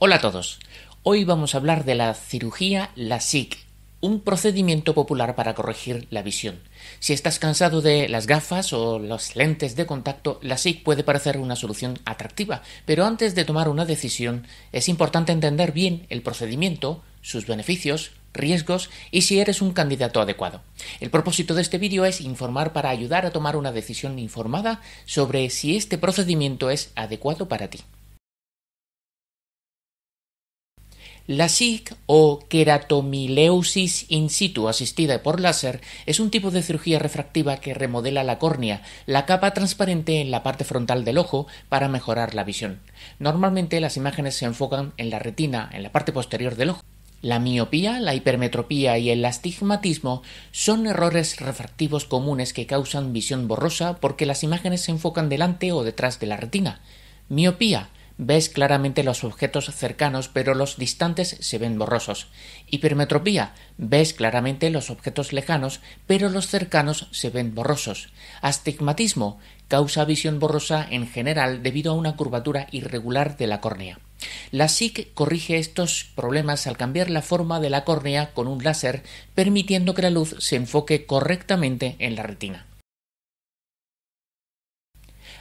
Hola a todos. Hoy vamos a hablar de la cirugía LASIK, un procedimiento popular para corregir la visión. Si estás cansado de las gafas o los lentes de contacto, la LASIK puede parecer una solución atractiva, pero antes de tomar una decisión es importante entender bien el procedimiento, sus beneficios, riesgos y si eres un candidato adecuado. El propósito de este vídeo es informar para ayudar a tomar una decisión informada sobre si este procedimiento es adecuado para ti. La SIC o queratomileusis in situ asistida por láser es un tipo de cirugía refractiva que remodela la córnea, la capa transparente en la parte frontal del ojo para mejorar la visión. Normalmente las imágenes se enfocan en la retina, en la parte posterior del ojo. La miopía, la hipermetropía y el astigmatismo son errores refractivos comunes que causan visión borrosa porque las imágenes se enfocan delante o detrás de la retina. Miopía ves claramente los objetos cercanos pero los distantes se ven borrosos. Hipermetropía, ves claramente los objetos lejanos pero los cercanos se ven borrosos. Astigmatismo, causa visión borrosa en general debido a una curvatura irregular de la córnea. La SIC corrige estos problemas al cambiar la forma de la córnea con un láser, permitiendo que la luz se enfoque correctamente en la retina.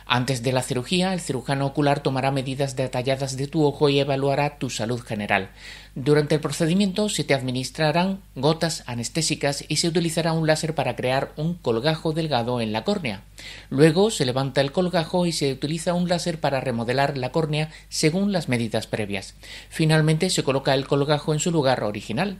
Antes de la cirugía, el cirujano ocular tomará medidas detalladas de tu ojo y evaluará tu salud general. Durante el procedimiento se te administrarán gotas anestésicas y se utilizará un láser para crear un colgajo delgado en la córnea. Luego se levanta el colgajo y se utiliza un láser para remodelar la córnea según las medidas previas. Finalmente se coloca el colgajo en su lugar original.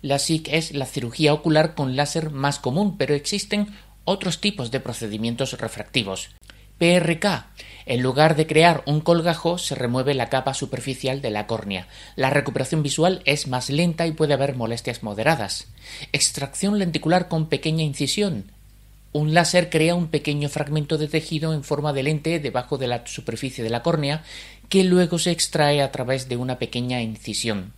La SIC es la cirugía ocular con láser más común, pero existen otros tipos de procedimientos refractivos. PRK. En lugar de crear un colgajo, se remueve la capa superficial de la córnea. La recuperación visual es más lenta y puede haber molestias moderadas. Extracción lenticular con pequeña incisión. Un láser crea un pequeño fragmento de tejido en forma de lente debajo de la superficie de la córnea que luego se extrae a través de una pequeña incisión.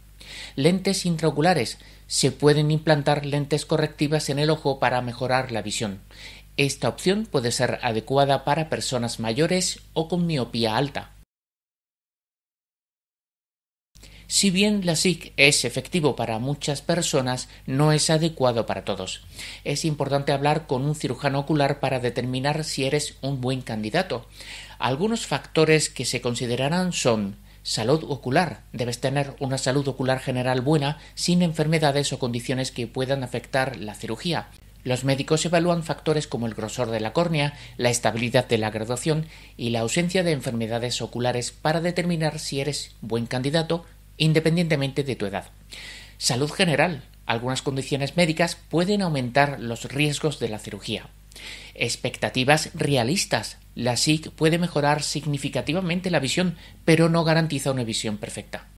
Lentes intraoculares se pueden implantar lentes correctivas en el ojo para mejorar la visión. Esta opción puede ser adecuada para personas mayores o con miopía alta. Si bien la SIC es efectivo para muchas personas, no es adecuado para todos. Es importante hablar con un cirujano ocular para determinar si eres un buen candidato. Algunos factores que se considerarán son salud ocular. Debes tener una salud ocular general buena, sin enfermedades o condiciones que puedan afectar la cirugía. Los médicos evalúan factores como el grosor de la córnea, la estabilidad de la graduación y la ausencia de enfermedades oculares para determinar si eres buen candidato independientemente de tu edad. Salud general. Algunas condiciones médicas pueden aumentar los riesgos de la cirugía. Expectativas realistas. La SIC puede mejorar significativamente la visión, pero no garantiza una visión perfecta.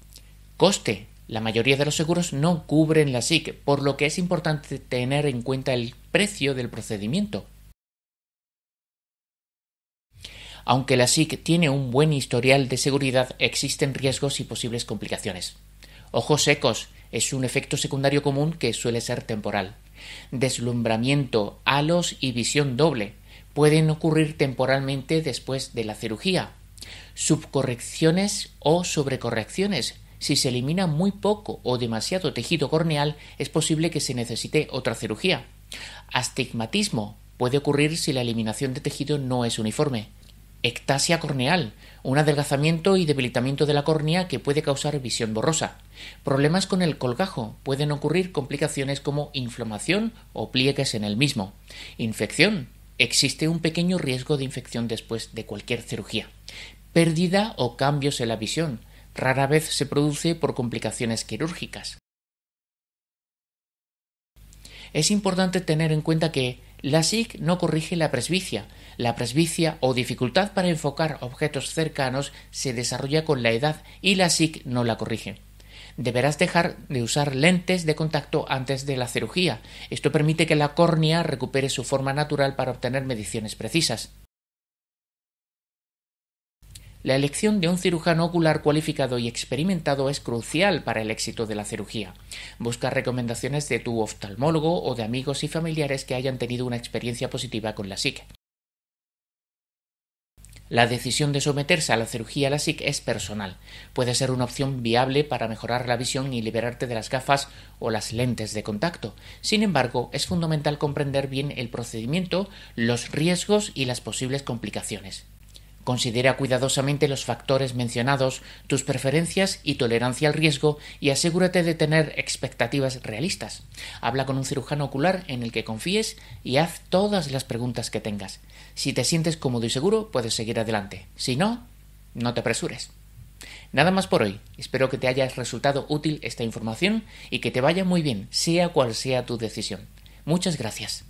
Coste. La mayoría de los seguros no cubren la SIC, por lo que es importante tener en cuenta el precio del procedimiento. Aunque la SIC tiene un buen historial de seguridad, existen riesgos y posibles complicaciones. Ojos secos es un efecto secundario común que suele ser temporal deslumbramiento, halos y visión doble. Pueden ocurrir temporalmente después de la cirugía. Subcorrecciones o sobrecorrecciones. Si se elimina muy poco o demasiado tejido corneal, es posible que se necesite otra cirugía. Astigmatismo puede ocurrir si la eliminación de tejido no es uniforme ectasia corneal, un adelgazamiento y debilitamiento de la córnea que puede causar visión borrosa. Problemas con el colgajo pueden ocurrir complicaciones como inflamación o pliegues en el mismo. Infección. Existe un pequeño riesgo de infección después de cualquier cirugía. Pérdida o cambios en la visión. Rara vez se produce por complicaciones quirúrgicas. Es importante tener en cuenta que la SIC no corrige la presbicia. La presbicia o dificultad para enfocar objetos cercanos se desarrolla con la edad y la SIC no la corrige. Deberás dejar de usar lentes de contacto antes de la cirugía. Esto permite que la córnea recupere su forma natural para obtener mediciones precisas. La elección de un cirujano ocular cualificado y experimentado es crucial para el éxito de la cirugía. Busca recomendaciones de tu oftalmólogo o de amigos y familiares que hayan tenido una experiencia positiva con la SIC. La decisión de someterse a la cirugía la LASIK es personal. Puede ser una opción viable para mejorar la visión y liberarte de las gafas o las lentes de contacto. Sin embargo, es fundamental comprender bien el procedimiento, los riesgos y las posibles complicaciones. Considera cuidadosamente los factores mencionados, tus preferencias y tolerancia al riesgo y asegúrate de tener expectativas realistas. Habla con un cirujano ocular en el que confíes y haz todas las preguntas que tengas. Si te sientes cómodo y seguro, puedes seguir adelante. Si no, no te apresures. Nada más por hoy. Espero que te haya resultado útil esta información y que te vaya muy bien, sea cual sea tu decisión. Muchas gracias.